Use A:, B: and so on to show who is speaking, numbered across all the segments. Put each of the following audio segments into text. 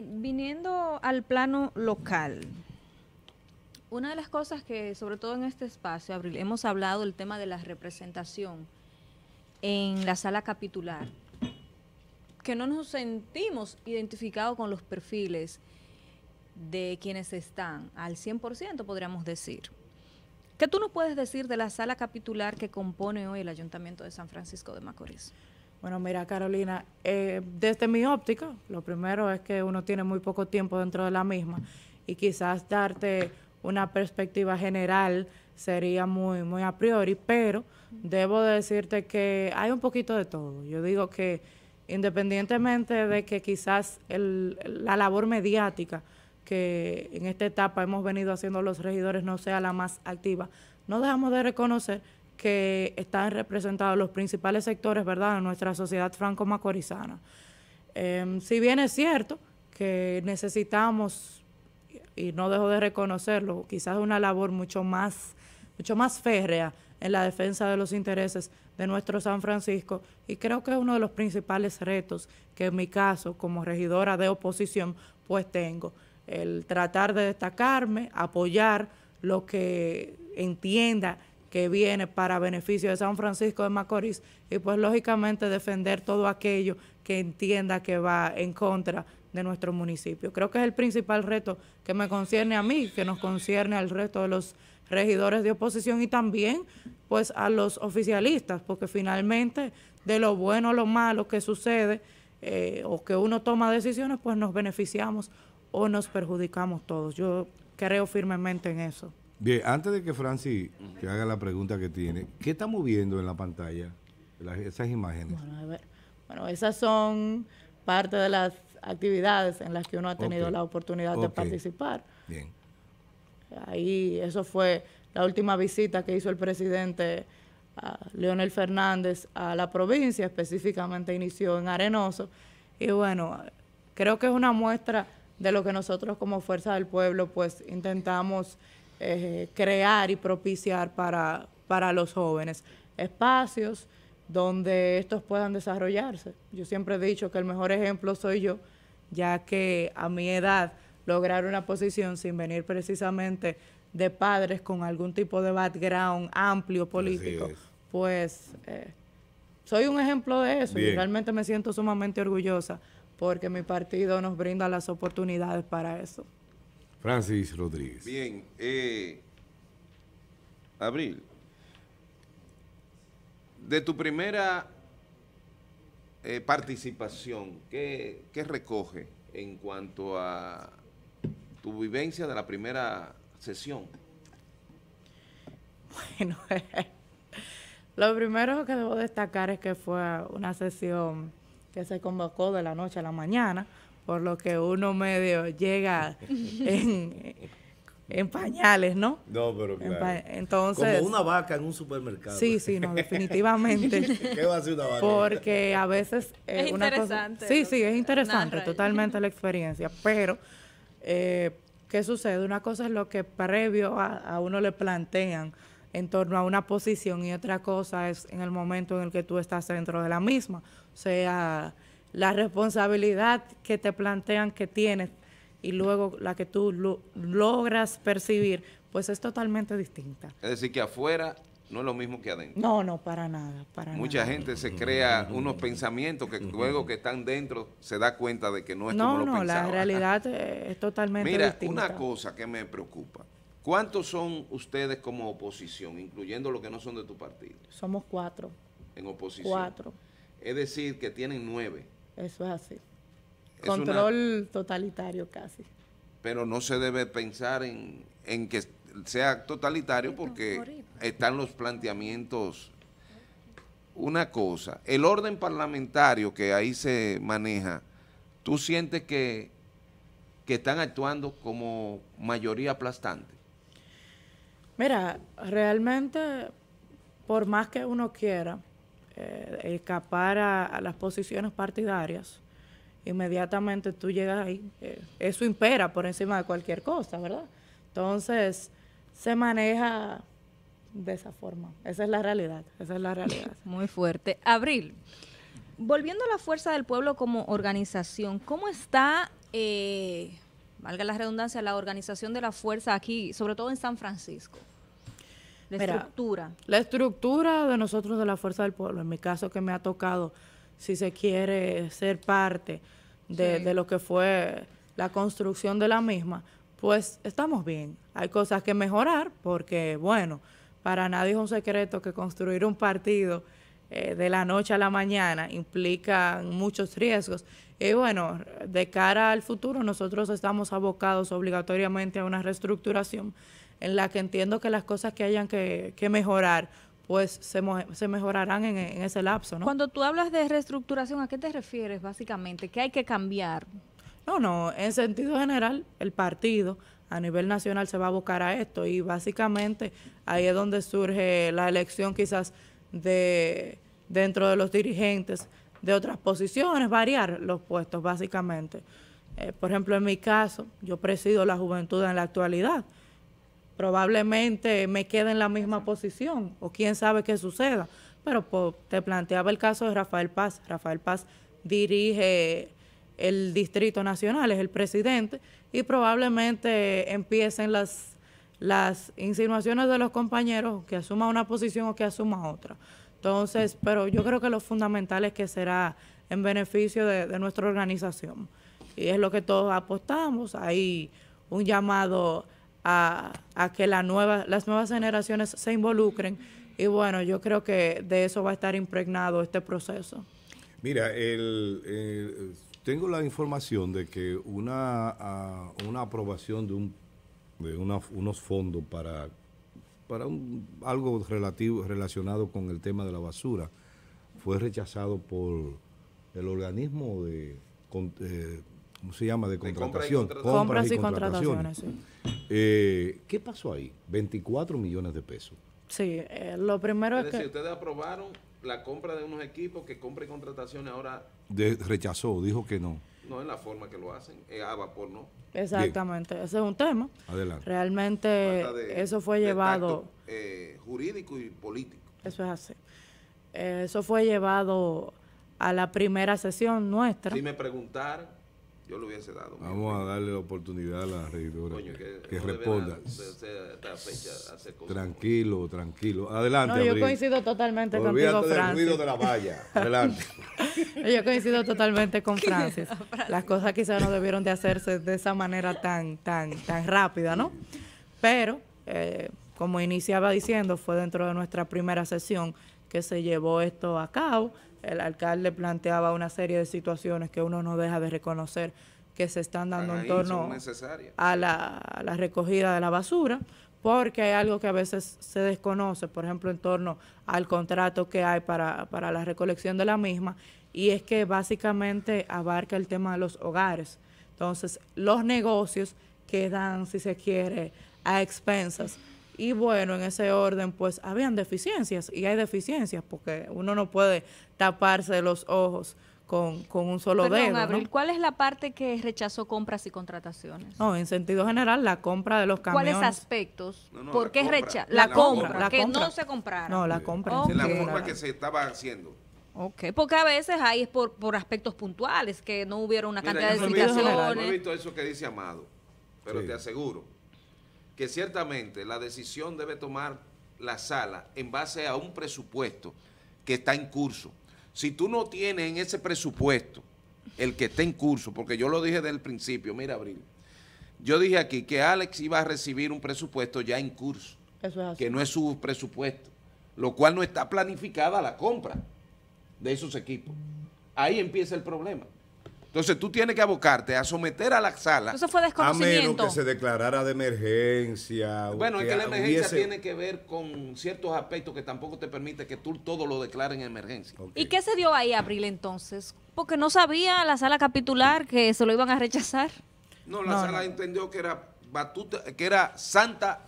A: viniendo al plano local, una de las cosas que, sobre todo en este espacio, Abril, hemos hablado del tema de la representación en la sala capitular, que no nos sentimos identificados con los perfiles de quienes están, al 100% podríamos decir. ¿Qué tú nos puedes decir de la sala capitular que compone hoy el Ayuntamiento de San
B: Francisco de Macorís? Bueno, mira Carolina, eh, desde mi óptica, lo primero es que uno tiene muy poco tiempo dentro de la misma y quizás darte una perspectiva general sería muy, muy a priori, pero debo decirte que hay un poquito de todo. Yo digo que independientemente de que quizás la labor mediática que en esta etapa hemos venido haciendo los regidores no sea la más activa, no dejamos de reconocer que están representados los principales sectores, ¿verdad?, de nuestra sociedad franco-macorizana. Em, si bien es cierto que necesitamos, y no dejo de reconocerlo, quizás una labor mucho más, mucho más férrea en la defensa de los intereses de nuestro San Francisco, y creo que es uno de los principales retos que en mi caso, como regidora de oposición, pues tengo, el tratar de destacarme, apoyar lo que entienda que viene para beneficio de San Francisco de Macorís y pues lógicamente defender todo aquello que entienda que va en contra de nuestro municipio. Creo que es el principal reto que me concierne a mí, que nos concierne al resto de los regidores de oposición y también pues a los oficialistas, porque finalmente de lo bueno o lo malo que sucede eh, o que uno toma decisiones, pues nos beneficiamos o nos perjudicamos todos. Yo creo firmemente en eso.
C: Bien, antes de que Francis te haga la pregunta que tiene, ¿qué estamos viendo en la pantalla? esas imágenes.
B: Bueno, esas son parte de las actividades en las que uno ha tenido la oportunidad de participar. Bien. Ahí, eso fue la última visita que hizo el presidente ah, Leonel Fernández a la provincia, específicamente inició en Arenoso. Y bueno, creo que es una muestra de lo que nosotros como Fuerza del Pueblo pues intentamos eh, crear y propiciar para, para los jóvenes espacios donde estos puedan desarrollarse. Yo siempre he dicho que el mejor ejemplo soy yo, ya que a mi edad lograr una posición sin venir precisamente de padres con algún tipo de background amplio político, pues eh, soy un ejemplo de eso y realmente me siento sumamente orgullosa porque mi partido nos brinda las oportunidades para eso.
C: Francis Rodríguez. Bien, eh, Abril, de tu primera
D: eh, participación, ¿qué, ¿qué, recoge en cuanto a tu vivencia de la primera sesión?
B: Bueno, lo primero que debo destacar es que fue una sesión que se convocó de la noche a la mañana, por lo que uno medio llega en, pañales, ¿no?
C: No, pero claro. Entonces, Como una vaca en un supermercado. Sí, sí, no, definitivamente.
B: ¿Qué va a ser una vaca? Porque a veces... Eh, es una interesante. Cosa, sí, sí, es interesante, totalmente la experiencia, pero... Eh, ¿Qué sucede? Una cosa es lo que previo a, a uno le plantean en torno a una posición y otra cosa es en el momento en el que tú estás dentro de la misma, sea la responsabilidad que te plantean que tienes y luego la que tú logras percibir, pues es totalmente distinta.
D: Es decir, que afuera no es lo mismo que adentro.
B: No, no, para nada. Para Mucha gente se crea unos
D: pensamientos que luego que están dentro se da cuenta de que no es como lo No, no, la
B: realidad es totalmente distinta. Mira, una
D: cosa que me preocupa. ¿Cuántos son ustedes como oposición, incluyendo los que no son de tu partido?
B: Somos cuatro.
D: En oposición. Cuatro. Es decir, que tienen nueve. Eso es así. Control
B: totalitario casi.
D: Pero no se debe pensar en, en que sea totalitario porque están los planteamientos. Una cosa, el orden parlamentario que ahí se maneja, ¿tú sientes que, que están actuando como mayoría aplastante?
B: Mira, realmente, por más que uno quiera, eh, escapar a, las posiciones partidarias, inmediatamente tú llegas ahí. Eh, eso impera por encima de cualquier cosa, ¿verdad? Entonces, se maneja de esa forma. Esa es la realidad, esa es la realidad. Muy fuerte.
A: Abril, volviendo a la Fuerza del Pueblo como organización, ¿cómo está... Eh, valga la redundancia, la organización de la fuerza aquí, sobre todo en San Francisco.
B: La estructura. de nosotros, de la Fuerza del Pueblo, en mi caso que me ha tocado, si se quiere ser parte de, lo que fue la construcción de la misma, pues estamos bien. Hay cosas que mejorar porque, bueno, para nadie es un secreto que construir un partido eh, de la noche a la mañana implica muchos riesgos. Y bueno, de cara al futuro nosotros estamos abocados obligatoriamente a una reestructuración en la que entiendo que las cosas que hayan que, mejorar, pues se, mejorarán en, ese lapso,
A: Cuando tú hablas de reestructuración, ¿a qué te refieres básicamente? ¿Qué hay que cambiar?
B: No, no, en sentido general, el partido a nivel nacional se va a abocar a esto y básicamente ahí es donde surge la elección quizás de dentro de los dirigentes de otras posiciones, variar los puestos básicamente. Eh, por ejemplo, en mi caso, yo presido la juventud en la actualidad probablemente me quede en la misma posición o quién sabe qué suceda. Pero te planteaba el caso de Rafael Paz. Rafael Paz dirige el Distrito Nacional, es el presidente, y probablemente empiecen las, las insinuaciones de los compañeros que asuma una posición o que asuma otra. Entonces, pero yo creo que lo fundamental es que será en beneficio de, de nuestra organización. Y es lo que todos apostamos. Hay un llamado a, que la nueva, las nuevas generaciones se involucren. Y bueno, yo creo que de eso va a estar impregnado este proceso.
C: Mira, el, eh, tengo la información de que una, una aprobación de, un, de unos fondos para, para algo relativo, relacionado con el tema de la basura fue rechazado por el organismo de, eh, se llama? De contratación. compras y, contrataciones. sí. Eh, ¿Qué pasó ahí? 24 millones de pesos.
B: Sí, eh, lo primero es, es decir, ustedes
D: aprobaron la compra de unos equipos que compra y contrataciones ahora...
C: rechazó, dijo que no.
D: No es la forma que lo hacen, es a vapor, ¿no? Exactamente,
B: ese es un tema. Adelante. Realmente eso fue llevado...
D: Eh, jurídico y político.
B: Eso es así. eso fue llevado a la primera sesión nuestra. Si
D: me yo lo hubiese dado.
C: Vamos a darle la oportunidad a la regidora que, responda. tranquilo, tranquilo. Adelante. yo coincido totalmente contigo, Francis.
B: ruido de la valla. Adelante. yo coincido totalmente con Francis. Las cosas quizás no debieron de hacerse de esa manera tan, tan, tan rápida, ¿no? Pero, eh, como iniciaba diciendo, fue dentro de nuestra primera sesión que se llevó esto a cabo el alcalde planteaba una serie de situaciones que uno no deja de reconocer que se están dando en torno a la, a la recogida de la basura, porque hay algo que a veces se desconoce, por ejemplo, en torno al contrato que hay para, para la recolección de la misma, y es que básicamente abarca el tema de los hogares. Entonces, los negocios quedan, si se quiere, a expensas y bueno, en ese orden, pues habían deficiencias y hay deficiencias porque uno no puede taparse los ojos con, un solo dedo. ¿no?
A: ¿cuál es la parte que rechazó compras y contrataciones?
B: No, en sentido general, la compra de los camiones. ¿Cuáles
A: aspectos? ¿Por qué rechazó? La,
B: compra, que no
A: se comprara No, la
B: compra. la forma que
D: se estaba haciendo.
A: Ok, porque a veces ahí es por, por aspectos puntuales, que no hubiera una cantidad de no
D: eso que dice Amado, pero te aseguro que ciertamente la decisión debe tomar la sala en base a un presupuesto que está en curso. Si tú no tienes en ese presupuesto el que está en curso, porque yo lo dije desde el principio, mira Abril, yo dije aquí que Alex iba a recibir un presupuesto ya en curso, que no es su presupuesto, lo cual no está planificada la compra de esos equipos. Ahí empieza el problema. Entonces tú tienes que abocarte a someter a la
C: sala. Eso fue desconocimiento. A menos que se declarara de emergencia. Bueno, es que la emergencia
D: tiene que ver con ciertos aspectos que tampoco te permite que tú todo lo declaren en emergencia. ¿Y
A: qué se dio ahí, Abril, entonces? Porque no sabía la sala capitular que se lo iban a rechazar.
D: No, la sala entendió que era que era santa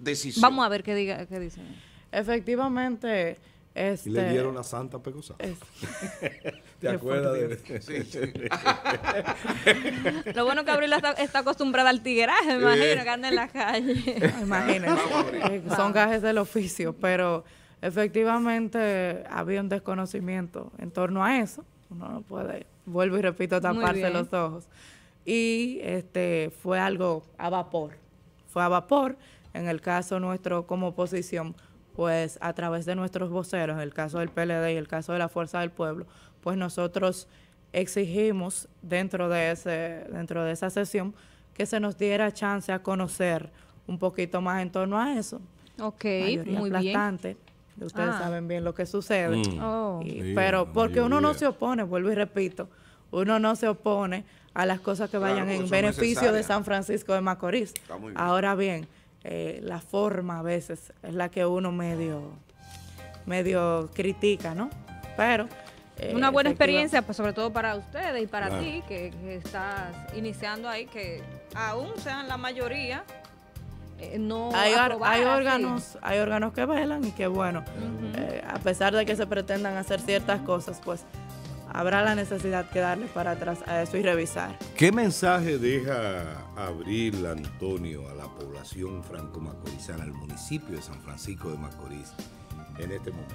D: decisión. Vamos
B: a ver qué, diga, qué dice. Efectivamente, y le este, dieron la santa pecosa.
C: ¿Te acuerdas de sí, sí.
A: Lo bueno que Abril está, acostumbrada al tigueraje, imagino, que anda en la calle.
B: Imagínense. Eh, son gajes del oficio, pero efectivamente había un desconocimiento en torno a eso. Uno no puede, vuelvo y repito, taparse los ojos. Y este fue algo a vapor. Fue a vapor, en el caso nuestro como oposición pues a través de nuestros voceros, en el caso del PLD y el caso de la Fuerza del Pueblo, pues nosotros exigimos dentro de, ese, dentro de esa sesión que se nos diera chance a conocer un poquito más en torno a eso.
A: Ok, muy bien.
B: Ustedes ah. saben bien lo que sucede. Mm. Oh. pero porque uno no se opone, vuelvo y repito, uno no se opone a las cosas que vayan en beneficio de San Francisco de Macorís. Ahora bien eh, la forma a veces es la que uno medio, medio critica, ¿no? Pero... Eh, Una buena experiencia, pues, sobre todo
A: para ustedes y para ti, que, estás iniciando ahí, que aún sean la mayoría, eh, no hay, órganos
B: hay órganos que velan y que bueno, a pesar de que se pretendan hacer ciertas cosas, pues habrá la necesidad que darle para atrás a eso y revisar.
C: ¿Qué mensaje deja Abril Antonio a la población franco-macorizana, al municipio de San Francisco de Macorís en este momento?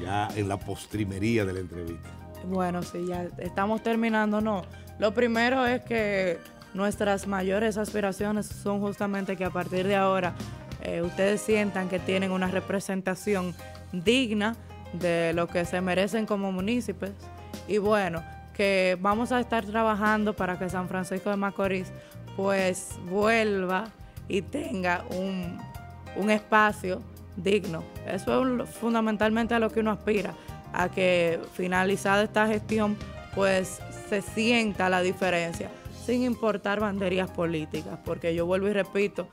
C: Ya en la postrimería de la entrevista.
B: Bueno, sí, ya estamos terminando, no. Lo primero es que nuestras mayores aspiraciones son justamente que a partir de ahora eh, ustedes sientan que tienen una representación digna de lo que se merecen como municipios. Y bueno, que vamos a estar trabajando para que San Francisco de Macorís pues vuelva y tenga un, un espacio digno. Eso es fundamentalmente a lo que uno aspira, a que finalizada esta gestión pues se sienta la diferencia, sin importar banderías políticas, porque yo vuelvo y repito,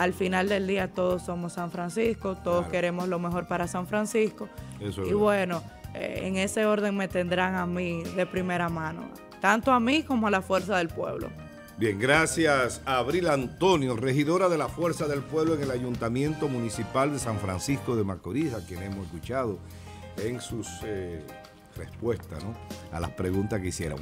B: al final del día todos somos San Francisco, todos queremos lo mejor para San Francisco.
C: y bueno,
B: eh, en ese orden me tendrán a mí de primera mano, tanto a mí como a la fuerza del pueblo.
C: Bien, gracias a Abril Antonio, regidora de la Fuerza del Pueblo en el Ayuntamiento Municipal de San Francisco de Macorís, a quien hemos escuchado en sus eh, respuestas a las preguntas que hicieron.